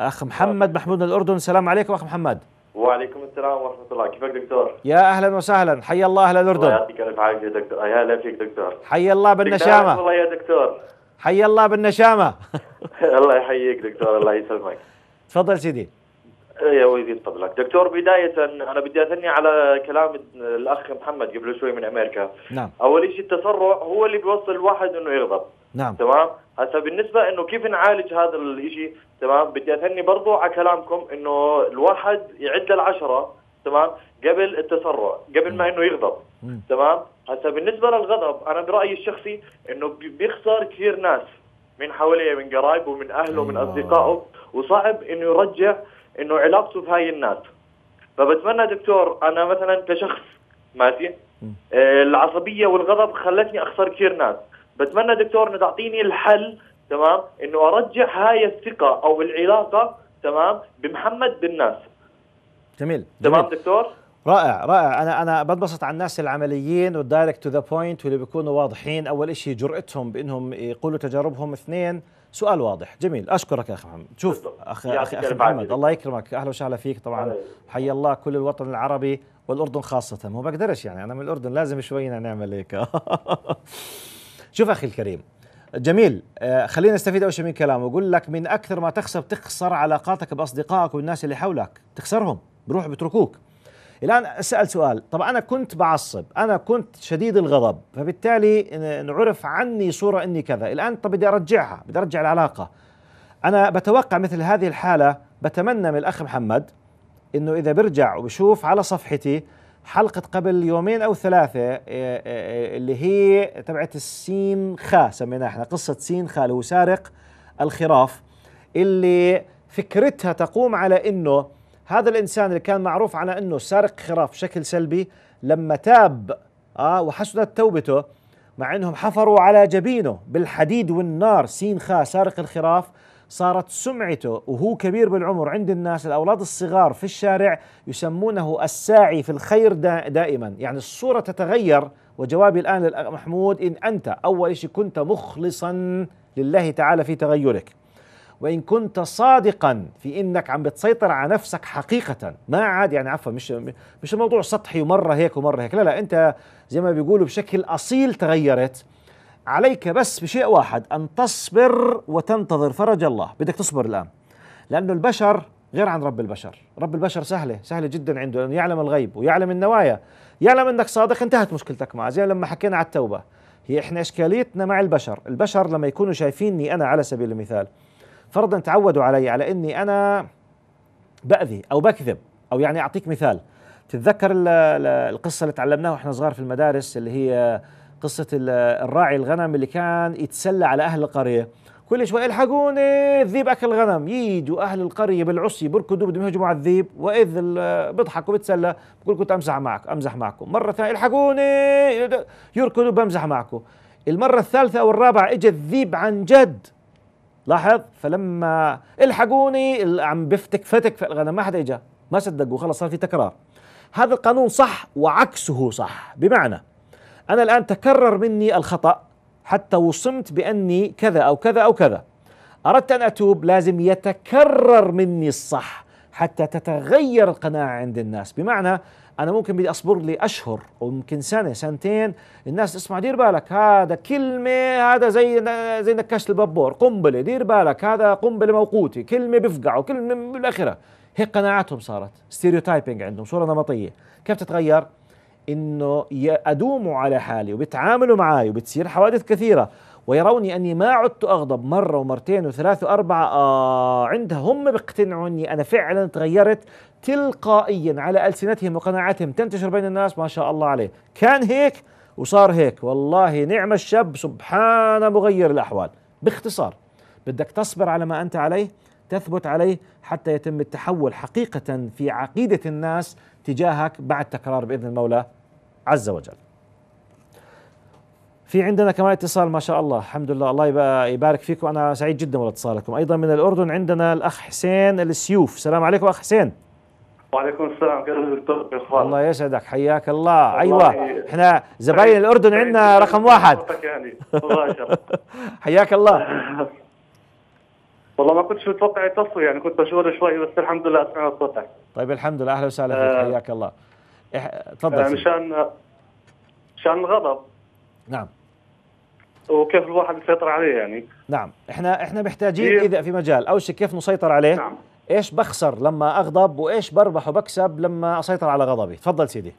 أخ محمد محمود من الأردن السلام عليكم أخ محمد وعليكم السلام ورحمة الله كيفك دكتور؟ يا أهلا وسهلا حيا الله أهل الأردن الله يعطيك ألف عافية دكتور يا هلا فيك دكتور حيا الله بالنشامة والله يا دكتور حيا الله بالنشامة *laughs* الله يحييك دكتور الله يسلمك تفضل سيدي إيه يا ويزيد فضلك دكتور بداية أنا بدي أثني على كلام الأخ محمد قبل شوي من أمريكا نعم أول شيء التسرع هو اللي بيوصل الواحد إنه يغضب نعم تمام هسه بالنسبة إنه كيف نعالج هذا الإشي تمام بدي أثني برضو على كلامكم إنه الواحد يعد العشرة تمام قبل التسرع قبل ما إنه يغضب تمام هسه بالنسبة للغضب أنا برأيي الشخصي إنه بيخسر كثير ناس من حواليه من قرايبه من أهله من أيوة. أصدقائه وصعب انه يرجع انه علاقته بهاي الناس فبتمنى دكتور انا مثلا كشخص ماشي آه، العصبيه والغضب خلتني اخسر كثير ناس بتمنى دكتور انه تعطيني الحل تمام انه ارجع هاي الثقه او العلاقه تمام بمحمد بالناس جميل, جميل. تمام دكتور رائع رائع انا انا بنبسط على الناس العمليين والدايركت تو ذا بوينت واللي بيكونوا واضحين اول شيء جرأتهم بانهم يقولوا تجاربهم اثنين سؤال واضح جميل اشكرك يا اخي محمد شوف اخ اخي, أخي محمد الله يكرمك اهلا وسهلا فيك طبعا حي الله كل الوطن العربي والاردن خاصه ما بقدرش يعني انا من الاردن لازم شوينا نعمل هيك *laughs* شوف اخي الكريم جميل آه، خلينا نستفيد اول شيء من كلامه اقول لك من اكثر ما تخسر تخسر علاقاتك باصدقائك والناس اللي حولك تخسرهم بروح بتركوك الان اسال سؤال طب انا كنت بعصب انا كنت شديد الغضب فبالتالي انعرف عني صوره اني كذا الان طب بدي ارجعها بدي ارجع العلاقه انا بتوقع مثل هذه الحاله بتمنى من الاخ محمد انه اذا برجع وبشوف على صفحتي حلقة قبل يومين أو ثلاثة إيه، إيه، إيه، اللي هي تبعت السين خا سميناها احنا قصة سين خا اللي هو سارق الخراف اللي فكرتها تقوم على انه هذا الانسان اللي كان معروف على انه سارق خراف بشكل سلبي لما تاب اه وحسنت توبته مع انهم حفروا على جبينه بالحديد والنار سين خا سارق الخراف صارت سمعته وهو كبير بالعمر عند الناس الاولاد الصغار في الشارع يسمونه الساعي في الخير دائما يعني الصوره تتغير وجوابي الان محمود ان انت اول شيء كنت مخلصا لله تعالى في تغيرك وان كنت صادقا في انك عم بتسيطر على نفسك حقيقه ما عاد يعني عفوا مش مش الموضوع سطحي ومره هيك ومره هيك لا لا انت زي ما بيقولوا بشكل اصيل تغيرت عليك بس بشيء واحد ان تصبر وتنتظر فرج الله بدك تصبر الان لانه البشر غير عن رب البشر رب البشر سهلة سهلة جدا عنده لأنه يعلم الغيب ويعلم النوايا يعلم أنك صادق انتهت مشكلتك معه زي لما حكينا على التوبة هي إحنا إشكاليتنا مع البشر البشر لما يكونوا شايفيني أنا على سبيل المثال فرضا تعودوا علي على اني انا باذي او بكذب او يعني اعطيك مثال تتذكر القصه اللي تعلمناها واحنا صغار في المدارس اللي هي قصه الراعي الغنم اللي كان يتسلى على اهل القريه كل شوي الحقوني الذيب اكل الغنم يجوا اهل القريه بالعصي بركضوا بدهم يهجموا على الذيب واذ بيضحكوا بتسلى بقول كنت امزح معك امزح معكم مره ثانيه الحقوني يركضوا بمزح معكم المره الثالثه او الرابعه اجى الذيب عن جد لاحظ فلما الحقوني عم بفتك فتك في الغنم ما حدا اجى ما صدقوا خلص صار في تكرار هذا القانون صح وعكسه صح بمعنى انا الان تكرر مني الخطا حتى وصمت باني كذا او كذا او كذا اردت ان اتوب لازم يتكرر مني الصح حتى تتغير القناعه عند الناس بمعنى انا ممكن بدي اصبر لي اشهر وممكن سنه سنتين الناس تسمع دير بالك هذا كلمه هذا زي زي نكاش البابور قنبله دير بالك هذا قنبله موقوتي كلمه بفقعوا كلمه بالاخره هيك قناعاتهم صارت ستيريوتايبنج عندهم صوره نمطيه كيف تتغير انه ادوموا على حالي وبيتعاملوا معي وبتصير حوادث كثيره ويروني أني ما عدت أغضب مرة ومرتين وثلاث وأربعة آه عندها هم بيقتنعوا أني أنا فعلا تغيرت تلقائيا على ألسنتهم وقناعاتهم تنتشر بين الناس ما شاء الله عليه كان هيك وصار هيك والله نعم الشاب سبحان مغير الأحوال باختصار بدك تصبر على ما أنت عليه تثبت عليه حتى يتم التحول حقيقة في عقيدة الناس تجاهك بعد تكرار بإذن المولى عز وجل في عندنا كمان اتصال ما شاء الله الحمد لله الله يبارك فيكم انا سعيد جدا بالاتصالكم ايضا من الاردن عندنا الاخ حسين السيوف السلام عليكم اخ حسين وعليكم السلام كيف دكتور الله يسعدك حياك الله ايوه احنا زباين الاردن عندنا رقم واحد *laughs* يعني *laughs* حياك الله *laughs* والله ما كنتش متوقع يتصلوا يعني كنت بشغل شوي بس الحمد لله اسمع صوتك طيب الحمد لله اهلا وسهلا فيك آه. حياك الله تفضل آه، مشان مشان الغضب نعم وكيف الواحد يسيطر عليه يعني نعم احنا احنا محتاجين إيه. اذا في مجال اول شيء كيف نسيطر عليه نعم. ايش بخسر لما اغضب وايش بربح وبكسب لما اسيطر على غضبي تفضل سيدي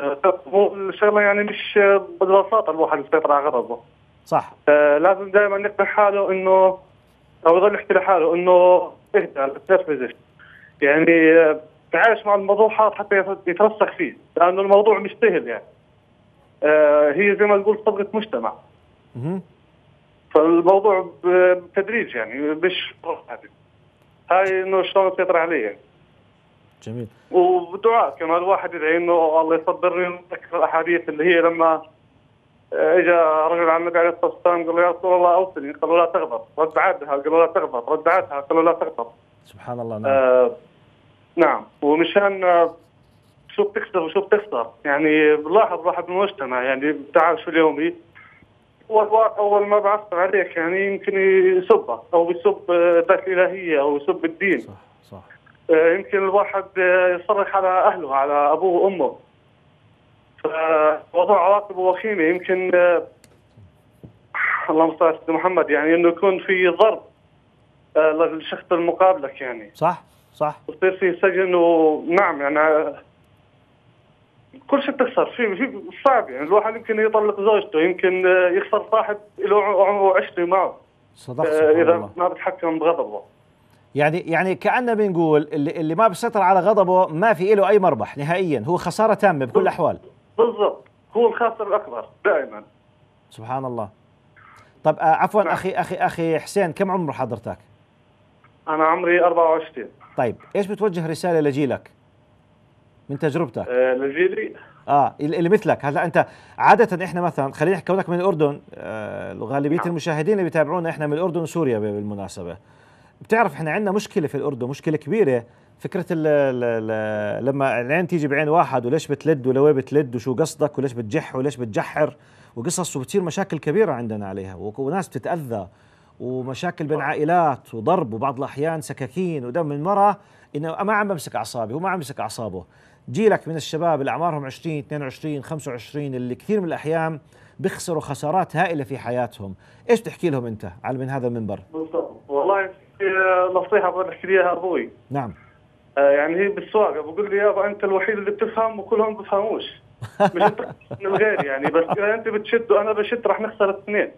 أه، الشغله يعني مش ببساطه الواحد يسيطر على غضبه صح آه لازم دائما يقنع حاله انه او يظل يحكي لحاله انه اهدى ما يعني أه، تعايش مع الموضوع حاط حتى يترسخ فيه لانه الموضوع مش سهل يعني آه هي زي ما تقول صبغه مجتمع فالموضوع بتدريج يعني مش هاي انه شلون تسيطر علي يعني. جميل ودعاء كمان الواحد يدعي انه الله يصبرني اتذكر الاحاديث اللي هي لما آه، اجى رجل على النبي عليه الصلاه والسلام قال له يا رسول الله اوصني له لا تغضب رد عادها له لا تغضب رد عادها له لا تغضب سبحان الله نعم آه نعم ومشان آه، شو بتكسر وشو بتخسر يعني بلاحظ الواحد بالمجتمع يعني شو اليومي والواقع والمبعث عليك يعني يمكن يسبه او يسب ذات الالهيه او يسب الدين صح صح آه، يمكن الواحد آه، يصرخ على اهله على ابوه وامه فوضع عواقبه وخيمه يمكن آه، اللهم صل على محمد يعني انه يكون في ضرب للشخص المقابلك يعني صح صح وتصير في سجن ونعم يعني كل شيء تخسر في في صعب يعني الواحد يمكن يطلق زوجته يمكن آه، يخسر صاحب له عمره 20 معه صدقت آه، اذا الله. ما بتحكم بغضبه يعني يعني كاننا بنقول اللي, اللي ما بيسيطر على غضبه ما في له اي مربح نهائيا هو خساره تامه بكل الاحوال بالضبط هو الخاسر الاكبر دائما سبحان الله طب آه، عفوا نعم. اخي اخي اخي حسين كم عمر حضرتك؟ انا عمري 24 طيب ايش بتوجه رساله لجيلك؟ من تجربتك آه، من جيلي اه اللي مثلك هلا انت عاده احنا مثلا خلينا نحكي لك من الاردن آه غالبيه نعم. المشاهدين اللي بيتابعونا احنا من الاردن وسوريا بالمناسبه بتعرف احنا عندنا مشكله في الاردن مشكله كبيره فكره الـ الـ الـ لما العين تيجي بعين واحد وليش بتلد ولوين بتلد وشو قصدك وليش بتجح وليش بتجحر وقصص وبتصير مشاكل كبيره عندنا عليها وناس بتتاذى ومشاكل بين آه. عائلات وضرب وبعض الاحيان سكاكين ودم من مرة انه ما عم بمسك اعصابي هو ما عم بمسك اعصابه جيلك من الشباب اللي اعمارهم 20 22 25 اللي كثير من الاحيان بيخسروا خسارات هائله في حياتهم، ايش تحكي لهم انت على من هذا المنبر؟ والله نصيحه بحكي لي اياها ابوي نعم آه، يعني هي بالسواقه بقول لي يابا انت الوحيد اللي بتفهم وكلهم بفهموش مش انت *laughs* من يعني بس اذا انت بتشد وانا بشد رح نخسر الاثنين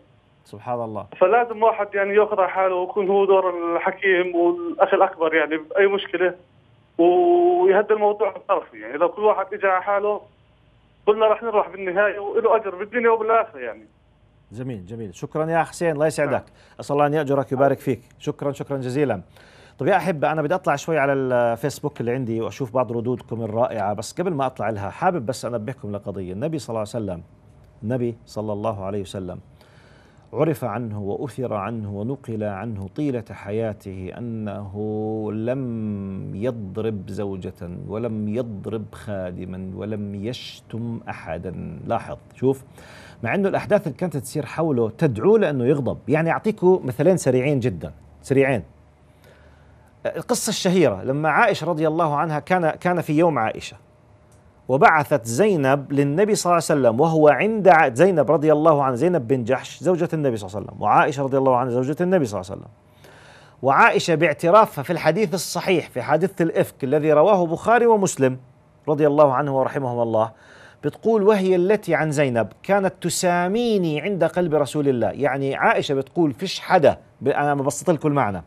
سبحان الله فلازم واحد يعني ياخذ على حاله ويكون هو دور الحكيم والاخ الاكبر يعني باي مشكله و ويهدي الموضوع بطرفي يعني اذا كل واحد اجى على حاله كلنا رح نروح بالنهايه وله اجر بالدنيا وبالاخره يعني جميل جميل شكرا يا حسين الله يسعدك اسال الله ان ياجرك ويبارك فيك شكرا شكرا جزيلا طيب يا احبه انا بدي اطلع شوي على الفيسبوك اللي عندي واشوف بعض ردودكم الرائعه بس قبل ما اطلع لها حابب بس انبهكم لقضيه النبي صلى الله عليه وسلم النبي صلى الله عليه وسلم عرف عنه واثر عنه ونقل عنه طيله حياته انه لم يضرب زوجه ولم يضرب خادما ولم يشتم احدا لاحظ شوف مع انه الاحداث اللي كانت تصير حوله تدعو لانه يغضب يعني اعطيكم مثلين سريعين جدا سريعين القصه الشهيره لما عائشه رضي الله عنها كان كان في يوم عائشه وبعثت زينب للنبي صلى الله عليه وسلم وهو عند زينب رضي الله عنها زينب بن جحش زوجة النبي صلى الله عليه وسلم وعائشة رضي الله عنها زوجة النبي صلى الله عليه وسلم وعائشة باعترافها في الحديث الصحيح في حادثة الإفك الذي رواه بخاري ومسلم رضي الله عنه ورحمهم الله بتقول وهي التي عن زينب كانت تساميني عند قلب رسول الله يعني عائشة بتقول فيش حدا أنا ببسط لكم المعنى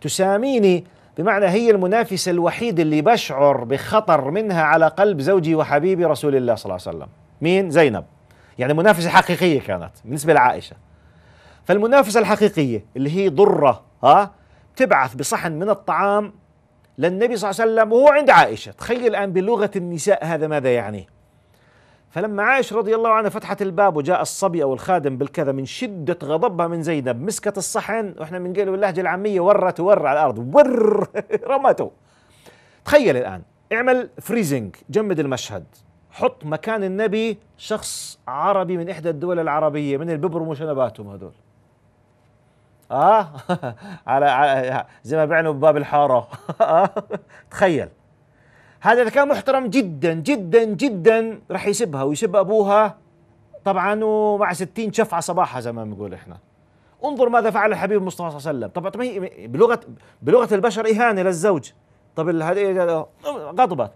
تساميني بمعنى هي المنافسة الوحيدة اللي بشعر بخطر منها على قلب زوجي وحبيبي رسول الله صلى الله عليه وسلم مين زينب يعني منافسة حقيقية كانت بالنسبة لعائشة فالمنافسة الحقيقية اللي هي ضرة ها تبعث بصحن من الطعام للنبي صلى الله عليه وسلم وهو عند عائشة تخيل الآن بلغة النساء هذا ماذا يعني فلما عائشة رضي الله عنها فتحت الباب وجاء الصبي أو الخادم بالكذا من شدة غضبها من زينب مسكت الصحن وإحنا بنقول باللهجة العامية ورت ور على الأرض ور *laughs* رمته تخيل الآن اعمل فريزنج جمد المشهد حط مكان النبي شخص عربي من إحدى الدول العربية من اللي بيبرموا شنباتهم هذول آه *laughs* على زي ما بعنوا بباب الحارة *laughs* آه تخيل هذا اذا كان محترم جدا جدا جدا راح يسبها ويسب ابوها طبعا ومع 60 شفعه صباحها زي ما بنقول احنا انظر ماذا فعل الحبيب مصطفى صلى الله عليه وسلم طبعا هي بلغه بلغه البشر اهانه للزوج طب هذه غضبت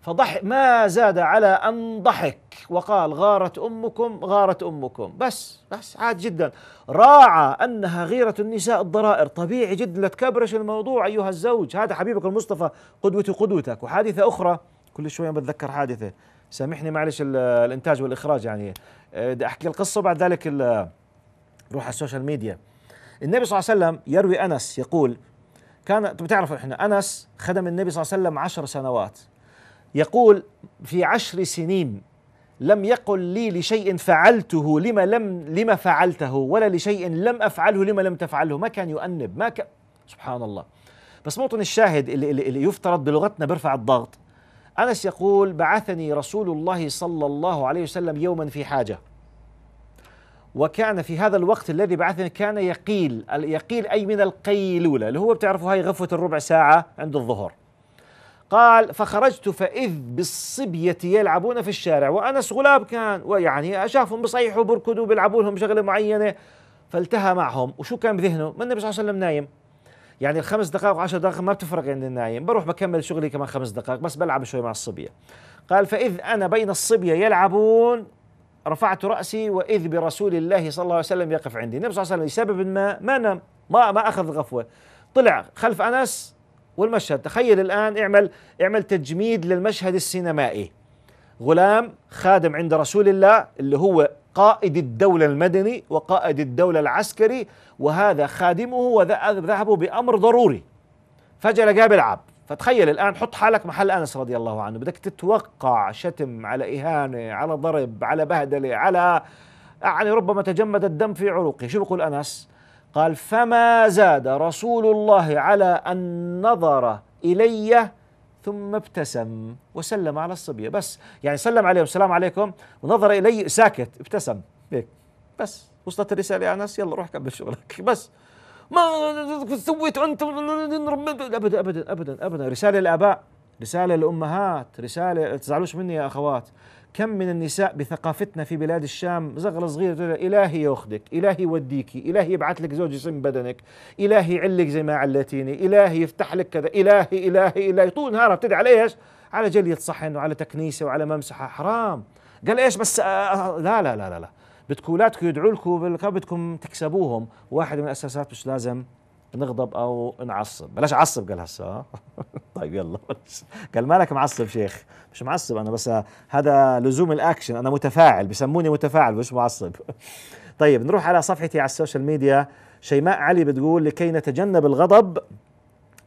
فضحك ما زاد على أن ضحك وقال غارت أمكم غارت أمكم بس بس عاد جدا راعى أنها غيرة النساء الضرائر طبيعي جدا لا تكبرش الموضوع أيها الزوج هذا حبيبك المصطفى قدوتي قدوتك وحادثة أخرى كل شوية بتذكر حادثة سامحني معلش الإنتاج والإخراج يعني أه، بدي أحكي القصة وبعد ذلك روح على السوشيال ميديا النبي صلى الله عليه وسلم يروي أنس يقول كان بتعرفوا احنا انس خدم النبي صلى الله عليه وسلم عشر سنوات يقول في عشر سنين لم يقل لي لشيء فعلته لما لم لما فعلته ولا لشيء لم افعله لما لم تفعله ما كان يؤنب ما كان سبحان الله بس موطن الشاهد اللي, اللي يفترض بلغتنا بيرفع الضغط انس يقول بعثني رسول الله صلى الله عليه وسلم يوما في حاجه وكان في هذا الوقت الذي بعثني كان يقيل يقيل اي من القيلوله اللي هو بتعرفوا هاي غفوه الربع ساعه عند الظهر قال فخرجت فإذ بالصبية يلعبون في الشارع وأنس غلاب كان ويعني شافهم بصيحوا بركضوا بيلعبوا لهم شغلة معينة فالتهى معهم وشو كان بذهنه ما النبي صلى الله عليه وسلم نايم يعني الخمس دقائق وعشر دقائق ما بتفرق عند النايم بروح بكمل شغلي كمان خمس دقائق بس بلعب شوي مع الصبية قال فإذ أنا بين الصبية يلعبون رفعت رأسي وإذ برسول الله صلى الله عليه وسلم يقف عندي النبي صلى الله عليه وسلم لسبب ما ما نام ما, ما أخذ الغفوة طلع خلف أنس والمشهد تخيل الآن اعمل اعمل تجميد للمشهد السينمائي غلام خادم عند رسول الله اللي هو قائد الدولة المدني وقائد الدولة العسكري وهذا خادمه وذهبوا بأمر ضروري فجأة لقاه بيلعب فتخيل الآن حط حالك محل أنس رضي الله عنه بدك تتوقع شتم على إهانة على ضرب على بهدلة على يعني ربما تجمد الدم في عروقه شو بقول أنس قال فما زاد رسول الله على أن نظر إلي ثم ابتسم وسلم على الصبية بس يعني سلم عليهم السلام عليكم ونظر إلي ساكت ابتسم هيك إيه، بس وصلت الرسالة يا أنس يلا روح كمل شغلك بس ما سويت أنت أبدا أبدا أبدا أبدا رسالة للآباء رسالة للأمهات رسالة تزعلوش مني يا أخوات كم من النساء بثقافتنا في بلاد الشام زغرة صغيرة إلهي يأخذك إلهي يوديكي إلهي يبعث لك زوج يسم بدنك إلهي يعلك زي ما علتيني إلهي يفتح لك كذا إلهي إلهي إلهي طول نهارها بتدعي على إيش على جلية صحن وعلى تكنيسة وعلى ممسحة حرام قال إيش بس آه, آه، لا لا لا لا, لا. بدكم يدعوا لكم بدكم تكسبوهم واحد من الأساسات مش لازم نغضب او نعصب بلاش عصب قال هسه *laughs* طيب يلا *laughs* قال مالك معصب شيخ مش معصب انا بس هذا لزوم الاكشن انا متفاعل بسموني متفاعل مش معصب *laughs* طيب نروح على صفحتي على السوشيال ميديا شيماء علي بتقول لكي نتجنب الغضب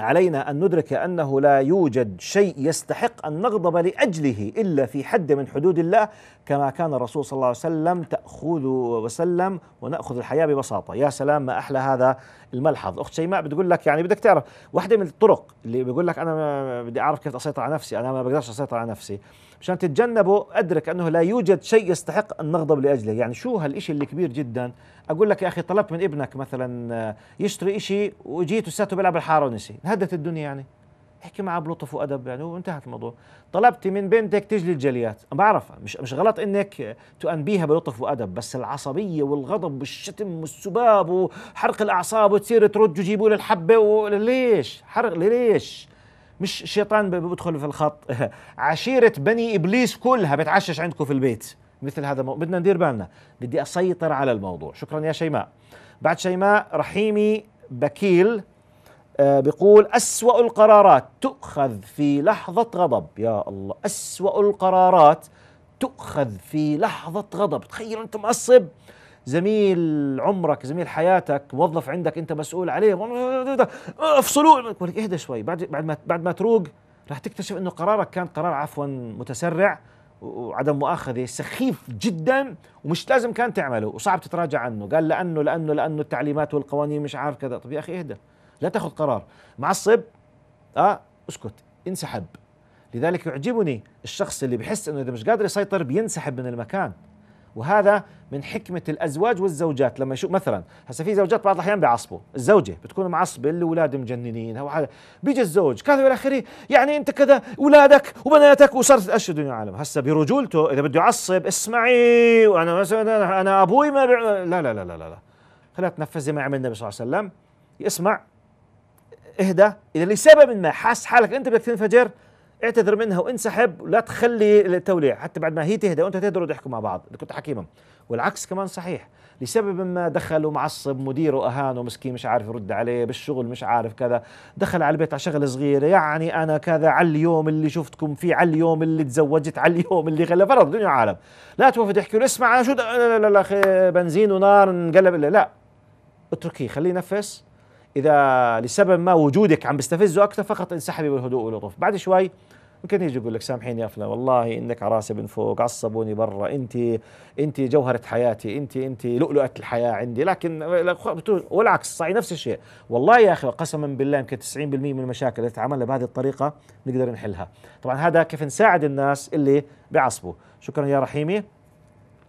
علينا أن ندرك أنه لا يوجد شيء يستحق أن نغضب لأجله إلا في حد من حدود الله كما كان الرسول صلى الله عليه وسلم تأخذ وسلم ونأخذ الحياة ببساطة يا سلام ما أحلى هذا الملحظ أخت شيماء بتقول لك يعني بدك تعرف واحدة من الطرق اللي بيقول لك أنا بدي أعرف كيف أسيطر على نفسي أنا ما بقدرش أسيطر على نفسي مشان تتجنبه أدرك أنه لا يوجد شيء يستحق أن نغضب لأجله يعني شو هالإشي اللي كبير جداً اقول لك يا اخي طلبت من ابنك مثلا آه، يشتري شيء وجيت وساته بيلعب الحاره ونسي هدت الدنيا يعني احكي معه بلطف وادب يعني وانتهت الموضوع طلبتي من بنتك تجلي الجليات بعرف مش مش غلط انك تأنبيها بلطف وادب بس العصبيه والغضب والشتم والسباب وحرق الاعصاب وتصير ترد وجيبوا لي الحبه وليش حرق ليش مش شيطان بيدخل في الخط *laughs* عشيره بني ابليس كلها بتعشش عندكم في البيت مثل هذا الموضوع بدنا ندير بالنا بدي أسيطر على الموضوع شكرا يا شيماء بعد شيماء رحيمي بكيل آه، بيقول أسوأ القرارات تؤخذ في لحظة غضب يا الله أسوأ القرارات تؤخذ في لحظة غضب تخيل أنت معصب زميل عمرك زميل حياتك موظف عندك انت مسؤول عليه افصلوه اهدى شوي بعد بعد ما بعد ما تروق رح تكتشف انه قرارك كان قرار عفوا متسرع وعدم مؤاخذه سخيف جدا ومش لازم كان تعمله وصعب تتراجع عنه قال لانه لانه لانه التعليمات والقوانين مش عارف كذا طب يا اخي اهدى لا تاخذ قرار معصب اه اسكت انسحب لذلك يعجبني الشخص اللي بحس انه اذا مش قادر يسيطر بينسحب من المكان وهذا من حكمة الأزواج والزوجات لما يشوف مثلا هسا في زوجات بعض الأحيان بيعصبوا الزوجة بتكون معصبة الأولاد مجننين حاجة بيجي الزوج كذا إلى آخره يعني أنت كذا أولادك وبناتك وصارت أشياء الدنيا عالم هسا برجولته إذا بده يعصب اسمعي وأنا مثلا أنا أبوي ما بيع... لا لا لا لا لا خلينا تنفذ زي ما عمل النبي صلى الله عليه وسلم اسمع اهدى اذا لسبب ما حاس حالك انت بدك تنفجر اعتذر منها وانسحب ولا تخلي التوليع حتى بعد ما هي تهدى وانت تهدى وتحكوا مع بعض كنت حكيمهم والعكس كمان صحيح لسبب ما دخل ومعصب مديره اهانه مسكين مش عارف يرد عليه بالشغل مش عارف كذا دخل على البيت على شغله صغيره يعني انا كذا على اليوم اللي شفتكم فيه على اليوم اللي تزوجت على اليوم اللي غلى فرض دنيا عالم لا توفد يحكي له اسمع شو لا لا لا بنزين ونار نقلب لا اتركيه خليه ينفس اذا لسبب ما وجودك عم بيستفزه اكثر فقط انسحبي بالهدوء واللطف بعد شوي ممكن يجي يقول لك سامحيني يا فلان والله انك على راسي من فوق عصبوني برا انت انت جوهره حياتي انت انت لؤلؤه الحياه عندي لكن والعكس صحيح نفس الشيء والله يا اخي قسما بالله يمكن 90% من المشاكل اللي تتعاملها بهذه الطريقه نقدر نحلها طبعا هذا كيف نساعد الناس اللي بيعصبوا شكرا يا رحيمي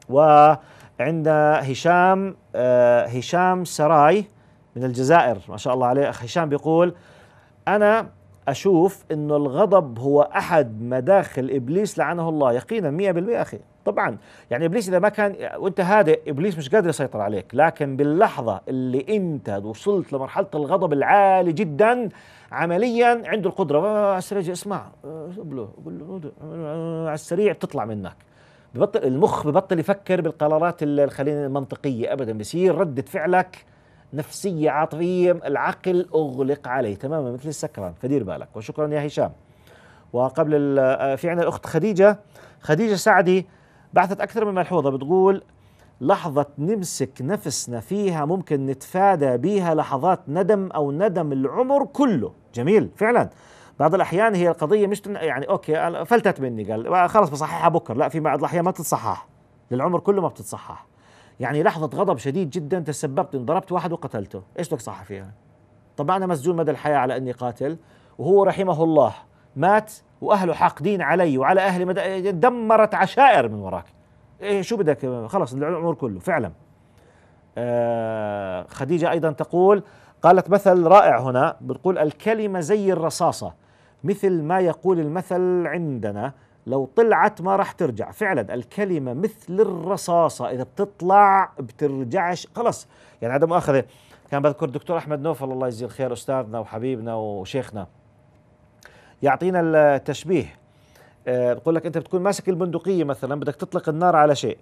وعندنا هشام آه، هشام سراي من الجزائر ما شاء الله عليه أخ هشام بيقول أنا أشوف أنه الغضب هو أحد مداخل إبليس لعنه الله يقينا 100% أخي طبعا يعني إبليس إذا ما كان وأنت هادئ إبليس مش قادر يسيطر عليك لكن باللحظة اللي أنت وصلت لمرحلة الغضب العالي جدا عمليا عنده القدرة آه، على السريع اسمع آه، له آه، على السريع بتطلع منك ببطل المخ ببطل يفكر بالقرارات خلينا المنطقية أبدا بصير ردة فعلك نفسية عاطفية العقل أغلق عليه تماما مثل السكران فدير بالك وشكرا يا هشام وقبل آه، في عندنا الأخت خديجة خديجة سعدي بعثت أكثر من ملحوظة بتقول لحظة نمسك نفسنا فيها ممكن نتفادى بها لحظات ندم أو ندم العمر كله جميل فعلا بعض الأحيان هي القضية مش يعني أوكي فلتت مني قال خلص بصححها بكرة لا في بعض الأحيان ما بتتصحح للعمر كله ما بتتصحح يعني لحظة غضب شديد جدا تسببت إن ضربت واحد وقتلته إيش بدك صح فيها طبعا أنا مسجون مدى الحياة على أني قاتل وهو رحمه الله مات وأهله حاقدين علي وعلى أهلي مدى دمرت عشائر من وراك إيه شو بدك خلص العمر كله فعلا آه خديجة أيضا تقول قالت مثل رائع هنا بتقول الكلمة زي الرصاصة مثل ما يقول المثل عندنا لو طلعت ما راح ترجع فعلا الكلمة مثل الرصاصة إذا بتطلع بترجعش خلص يعني عدم أخذه كان بذكر دكتور أحمد نوفل الله يجزيه الخير أستاذنا وحبيبنا وشيخنا يعطينا التشبيه آه، بقول لك أنت بتكون ماسك البندقية مثلا بدك تطلق النار على شيء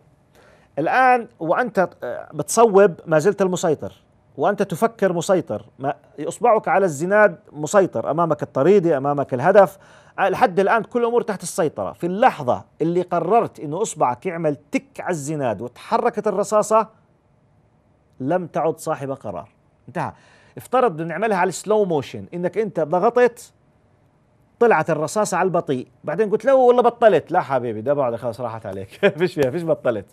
الآن وأنت آه، بتصوب ما زلت المسيطر وأنت تفكر مسيطر ما إصبعك على الزناد مسيطر أمامك الطريدة أمامك الهدف لحد الآن كل الأمور تحت السيطرة في اللحظة اللي قررت أنه إصبعك يعمل تك على الزناد وتحركت الرصاصة لم تعد صاحب قرار انتهى افترض انه نعملها على السلو موشن انك انت ضغطت طلعت الرصاصه على البطيء بعدين قلت له والله بطلت لا حبيبي ده بعد خلاص راحت عليك فيش *laughs* فيها فيش بطلت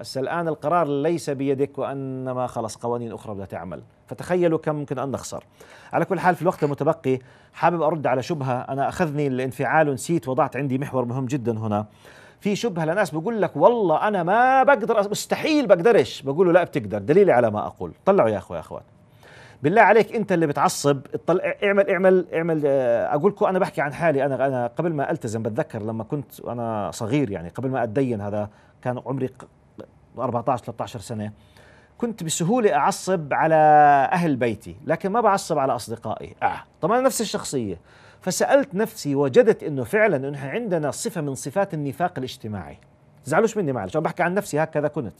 هسه الان القرار ليس بيدك وانما خلص قوانين اخرى بدها تعمل فتخيلوا كم ممكن ان نخسر على كل حال في الوقت المتبقي حابب ارد على شبهه انا اخذني الانفعال ونسيت وضعت عندي محور مهم جدا هنا في شبهه لناس بقول لك والله انا ما بقدر مستحيل بقدرش بقول له لا بتقدر دليلي على ما اقول طلعوا يا اخوي يا اخوات بالله عليك انت اللي بتعصب اطلع اعمل اعمل اعمل آه، اقول لكم انا بحكي عن حالي انا انا قبل ما التزم بتذكر لما كنت انا صغير يعني قبل ما اتدين هذا كان عمري 14 13 سنه كنت بسهوله اعصب على اهل بيتي لكن ما بعصب على اصدقائي اه طبعا نفس الشخصيه فسالت نفسي وجدت انه فعلا انه عندنا صفه من صفات النفاق الاجتماعي زعلوش مني معلش عم بحكي عن نفسي هكذا كنت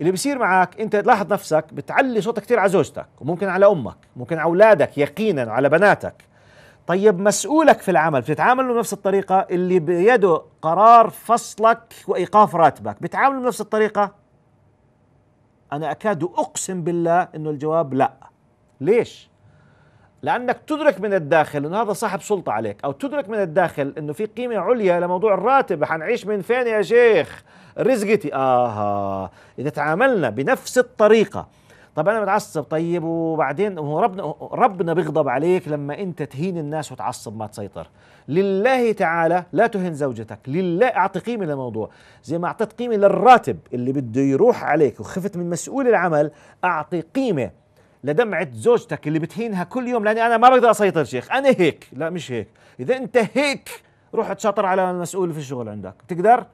اللي بيصير معك انت تلاحظ نفسك بتعلي صوتك كثير على زوجتك وممكن على امك ممكن على اولادك يقينا على بناتك طيب مسؤولك في العمل بتتعامل بنفس الطريقة اللي بيده قرار فصلك وإيقاف راتبك بتعامله بنفس الطريقة أنا أكاد أقسم بالله أنه الجواب لا ليش؟ لأنك تدرك من الداخل أنه هذا صاحب سلطة عليك أو تدرك من الداخل أنه في قيمة عليا لموضوع الراتب حنعيش من فين يا شيخ رزقتي آها إذا تعاملنا بنفس الطريقة طب انا متعصب طيب وبعدين هو ربنا ربنا بيغضب عليك لما انت تهين الناس وتعصب ما تسيطر لله تعالى لا تهن زوجتك لله اعطي قيمه للموضوع زي ما اعطيت قيمه للراتب اللي بده يروح عليك وخفت من مسؤول العمل اعطي قيمه لدمعة زوجتك اللي بتهينها كل يوم لاني انا ما بقدر اسيطر شيخ انا هيك لا مش هيك اذا انت هيك روح تشاطر على المسؤول في الشغل عندك بتقدر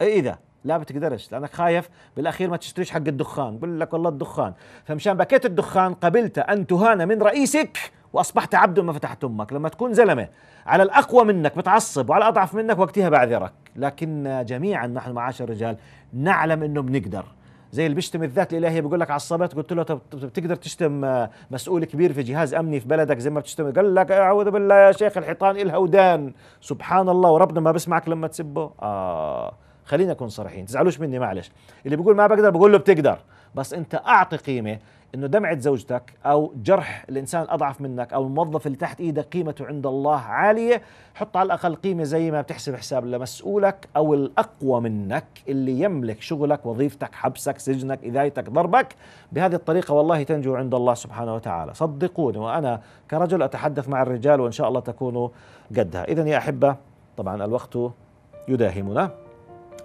إيه اذا لا بتقدرش لانك خايف بالاخير ما تشتريش حق الدخان بقول لك والله الدخان فمشان بكيت الدخان قبلت ان تهان من رئيسك واصبحت عبد ما فتحت امك لما تكون زلمه على الاقوى منك بتعصب وعلى الاضعف منك وقتها بعذرك لكن جميعا نحن معاشر الرجال نعلم انه بنقدر زي اللي بيشتم الذات الالهيه بيقول لك عصبت قلت له طب بتقدر تشتم مسؤول كبير في جهاز امني في بلدك زي ما بتشتم قال لك اعوذ بالله يا شيخ الحيطان الها ودان سبحان الله وربنا ما بسمعك لما تسبه اه خلينا نكون صريحين تزعلوش مني معلش اللي بيقول ما بقدر بقول له بتقدر بس انت اعطي قيمه انه دمعه زوجتك او جرح الانسان الاضعف منك او الموظف اللي تحت ايدك قيمته عند الله عاليه حط على الاقل قيمه زي ما بتحسب حساب لمسؤولك او الاقوى منك اللي يملك شغلك وظيفتك حبسك سجنك اذايتك ضربك بهذه الطريقه والله تنجو عند الله سبحانه وتعالى صدقوني وانا كرجل اتحدث مع الرجال وان شاء الله تكونوا قدها اذا يا احبه طبعا الوقت يداهمنا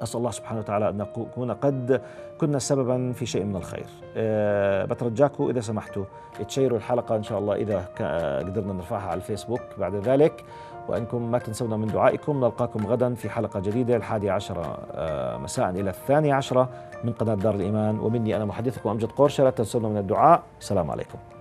أسأل الله سبحانه وتعالى أن نكون قد كنا سببا في شيء من الخير آه، بترجاكم إذا سمحتوا تشيروا الحلقة إن شاء الله إذا قدرنا نرفعها على الفيسبوك بعد ذلك وأنكم ما تنسونا من دعائكم نلقاكم غدا في حلقة جديدة الحادي عشرة آه، مساء إلى الثانية عشرة من قناة دار الإيمان ومني أنا محدثكم أمجد قرشة لا تنسونا من الدعاء السلام عليكم